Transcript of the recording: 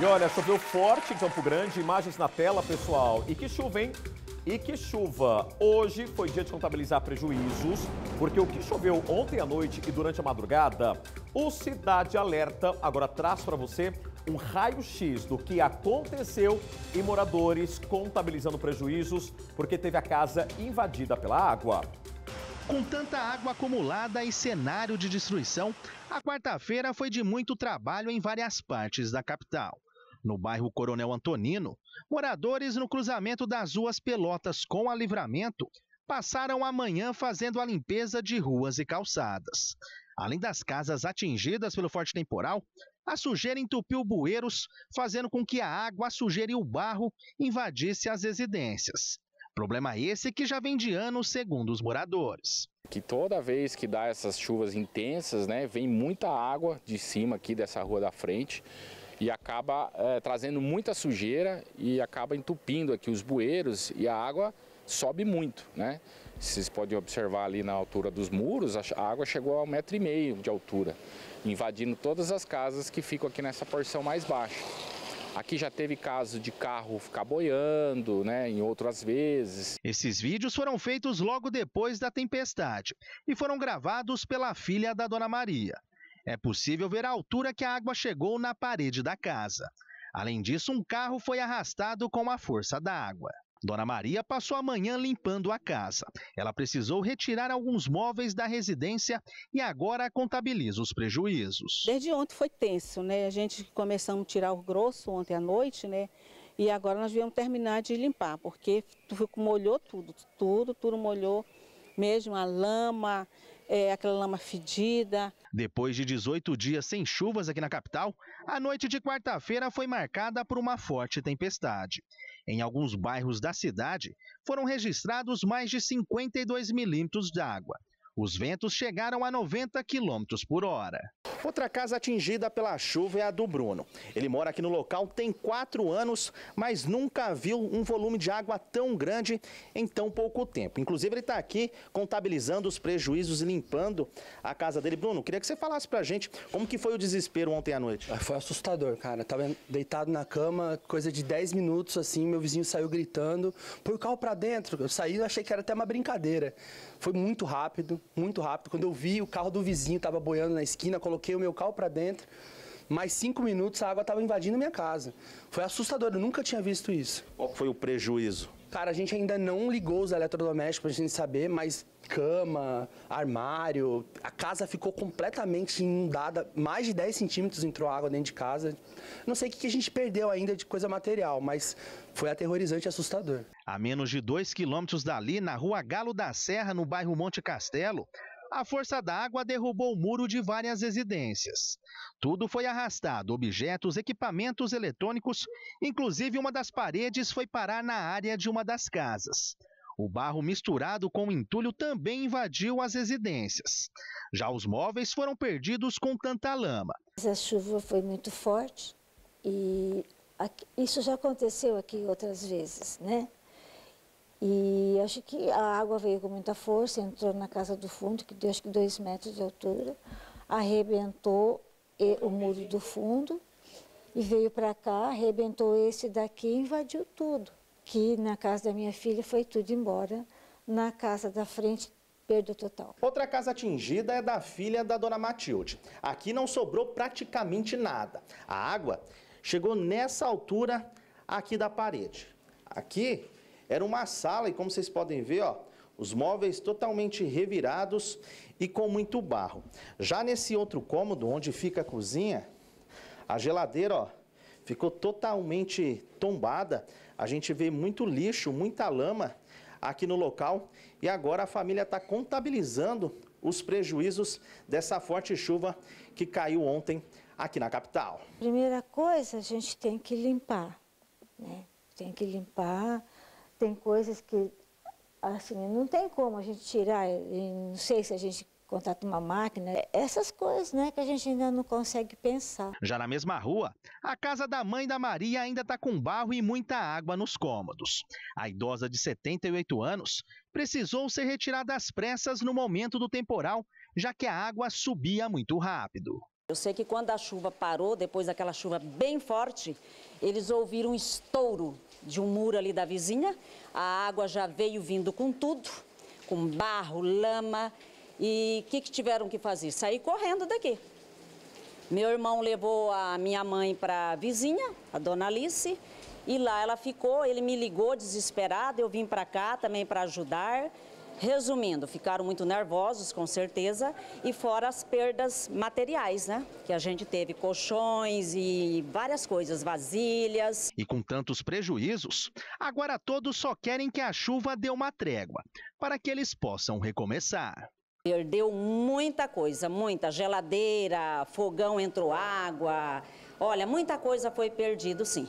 E olha, choveu forte em Campo Grande, imagens na tela, pessoal. E que chuva, hein? E que chuva! Hoje foi dia de contabilizar prejuízos, porque o que choveu ontem à noite e durante a madrugada, o Cidade Alerta agora traz para você um raio-x do que aconteceu e moradores contabilizando prejuízos porque teve a casa invadida pela água. Com tanta água acumulada e cenário de destruição, a quarta-feira foi de muito trabalho em várias partes da capital no bairro Coronel Antonino, moradores no cruzamento das ruas Pelotas com a Livramento passaram a manhã fazendo a limpeza de ruas e calçadas. Além das casas atingidas pelo forte temporal, a sujeira entupiu bueiros, fazendo com que a água, a sujeira e o barro invadisse as residências. Problema esse que já vem de anos, segundo os moradores. Que toda vez que dá essas chuvas intensas, né, vem muita água de cima aqui dessa rua da frente e acaba é, trazendo muita sujeira e acaba entupindo aqui os bueiros e a água sobe muito, né? Vocês podem observar ali na altura dos muros, a água chegou a um metro e meio de altura, invadindo todas as casas que ficam aqui nessa porção mais baixa. Aqui já teve caso de carro ficar boiando, né, em outras vezes. Esses vídeos foram feitos logo depois da tempestade e foram gravados pela filha da Dona Maria. É possível ver a altura que a água chegou na parede da casa. Além disso, um carro foi arrastado com a força da água. Dona Maria passou a manhã limpando a casa. Ela precisou retirar alguns móveis da residência e agora contabiliza os prejuízos. Desde ontem foi tenso, né? A gente começamos a tirar o grosso ontem à noite, né? E agora nós viemos terminar de limpar, porque molhou tudo, tudo, tudo molhou mesmo, a lama, é, aquela lama fedida. Depois de 18 dias sem chuvas aqui na capital, a noite de quarta-feira foi marcada por uma forte tempestade. Em alguns bairros da cidade, foram registrados mais de 52 milímetros de água. Os ventos chegaram a 90 quilômetros por hora. Outra casa atingida pela chuva é a do Bruno. Ele mora aqui no local tem quatro anos, mas nunca viu um volume de água tão grande em tão pouco tempo. Inclusive, ele está aqui contabilizando os prejuízos e limpando a casa dele. Bruno, queria que você falasse pra gente como que foi o desespero ontem à noite. Ah, foi assustador, cara. tava deitado na cama, coisa de 10 minutos, assim, meu vizinho saiu gritando, por carro pra dentro. Eu saí, e achei que era até uma brincadeira. Foi muito rápido, muito rápido. Quando eu vi, o carro do vizinho tava boiando na esquina, coloquei botei o meu carro para dentro. Mais cinco minutos a água estava invadindo a minha casa. Foi assustador, eu nunca tinha visto isso. Qual foi o prejuízo? Cara, a gente ainda não ligou os eletrodomésticos pra gente saber, mas cama, armário, a casa ficou completamente inundada, mais de 10 centímetros entrou água dentro de casa. Não sei o que a gente perdeu ainda de coisa material, mas foi aterrorizante e assustador. A menos de 2 quilômetros dali, na rua Galo da Serra, no bairro Monte Castelo, a força d'água derrubou o muro de várias residências. Tudo foi arrastado, objetos, equipamentos eletrônicos, inclusive uma das paredes foi parar na área de uma das casas. O barro misturado com entulho também invadiu as residências. Já os móveis foram perdidos com tanta lama. A chuva foi muito forte e isso já aconteceu aqui outras vezes, né? E acho que a água veio com muita força, entrou na casa do fundo, que deu acho que dois metros de altura, arrebentou o muro do fundo e veio para cá, arrebentou esse daqui e invadiu tudo. Que na casa da minha filha foi tudo embora, na casa da frente perda total. Outra casa atingida é da filha da dona Matilde. Aqui não sobrou praticamente nada. A água chegou nessa altura aqui da parede. Aqui era uma sala e como vocês podem ver, ó, os móveis totalmente revirados e com muito barro. Já nesse outro cômodo, onde fica a cozinha, a geladeira, ó, ficou totalmente tombada. A gente vê muito lixo, muita lama aqui no local e agora a família está contabilizando os prejuízos dessa forte chuva que caiu ontem aqui na capital. Primeira coisa, a gente tem que limpar, né? Tem que limpar tem coisas que, assim, não tem como a gente tirar, não sei se a gente contato uma máquina, essas coisas né, que a gente ainda não consegue pensar. Já na mesma rua, a casa da mãe da Maria ainda está com barro e muita água nos cômodos. A idosa de 78 anos precisou ser retirada às pressas no momento do temporal, já que a água subia muito rápido. Eu sei que quando a chuva parou, depois daquela chuva bem forte, eles ouviram um estouro de um muro ali da vizinha. A água já veio vindo com tudo, com barro, lama. E o que, que tiveram que fazer? Sair correndo daqui. Meu irmão levou a minha mãe para a vizinha, a dona Alice, e lá ela ficou. Ele me ligou desesperado, eu vim para cá também para ajudar. Resumindo, ficaram muito nervosos, com certeza, e fora as perdas materiais, né? Que a gente teve colchões e várias coisas, vasilhas. E com tantos prejuízos, agora todos só querem que a chuva dê uma trégua, para que eles possam recomeçar. Perdeu muita coisa, muita geladeira, fogão entrou água. Olha, muita coisa foi perdida, sim.